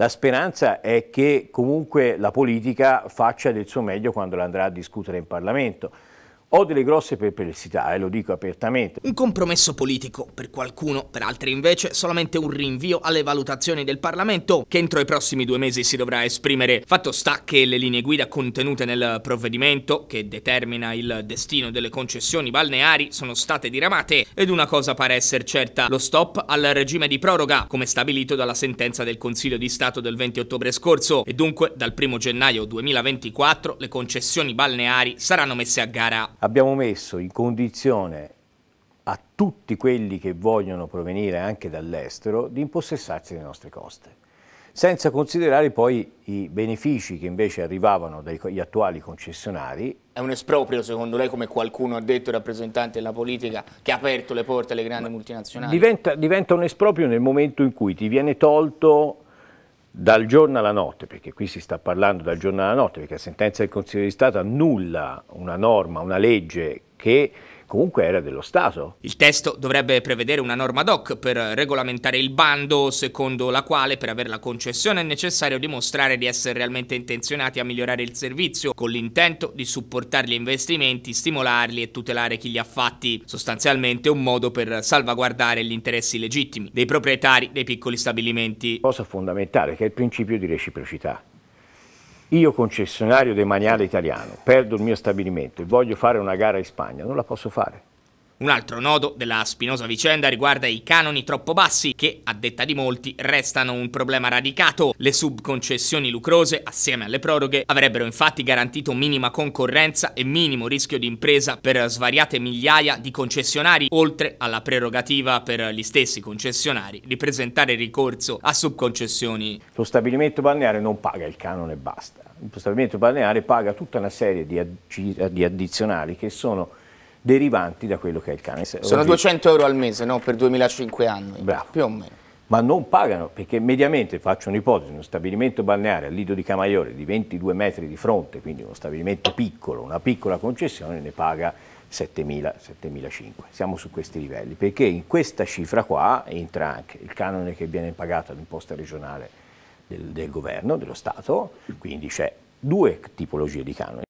La speranza è che comunque la politica faccia del suo meglio quando la andrà a discutere in Parlamento. Ho delle grosse perplessità e eh, lo dico apertamente. Un compromesso politico per qualcuno, per altri invece solamente un rinvio alle valutazioni del Parlamento che entro i prossimi due mesi si dovrà esprimere. Fatto sta che le linee guida contenute nel provvedimento che determina il destino delle concessioni balneari sono state diramate ed una cosa pare essere certa, lo stop al regime di proroga come stabilito dalla sentenza del Consiglio di Stato del 20 ottobre scorso e dunque dal 1 gennaio 2024 le concessioni balneari saranno messe a gara abbiamo messo in condizione a tutti quelli che vogliono provenire anche dall'estero di impossessarsi delle nostre coste, senza considerare poi i benefici che invece arrivavano dagli attuali concessionari. È un esproprio secondo lei come qualcuno ha detto, rappresentante della politica, che ha aperto le porte alle grandi Ma multinazionali? Diventa, diventa un esproprio nel momento in cui ti viene tolto dal giorno alla notte, perché qui si sta parlando dal giorno alla notte, perché la sentenza del Consiglio di Stato annulla una norma, una legge che comunque era dello Stato. Il testo dovrebbe prevedere una norma doc per regolamentare il bando, secondo la quale per avere la concessione è necessario dimostrare di essere realmente intenzionati a migliorare il servizio, con l'intento di supportare gli investimenti, stimolarli e tutelare chi li ha fatti, sostanzialmente un modo per salvaguardare gli interessi legittimi dei proprietari dei piccoli stabilimenti. Cosa fondamentale che è il principio di reciprocità io concessionario demaniale italiano perdo il mio stabilimento e voglio fare una gara in Spagna, non la posso fare. Un altro nodo della spinosa vicenda riguarda i canoni troppo bassi che, a detta di molti, restano un problema radicato. Le subconcessioni lucrose, assieme alle proroghe, avrebbero infatti garantito minima concorrenza e minimo rischio di impresa per svariate migliaia di concessionari, oltre alla prerogativa per gli stessi concessionari di presentare ricorso a subconcessioni. Lo stabilimento balneare non paga il canone e basta. Lo stabilimento balneare paga tutta una serie di, addizionali che sono derivanti da quello che è il cane. Sono Oggi... 200 euro al mese, no? Per 2005 anni, Bravo. più o meno. Ma non pagano, perché mediamente, faccio un'ipotesi, uno stabilimento balneare al Lido di Camaiore di 22 metri di fronte, quindi uno stabilimento piccolo, una piccola concessione, ne paga 7.000-7.500. Siamo su questi livelli, perché in questa cifra qua entra anche il canone che viene pagato all'imposta regionale del, del governo, dello Stato, quindi c'è due tipologie di canoni.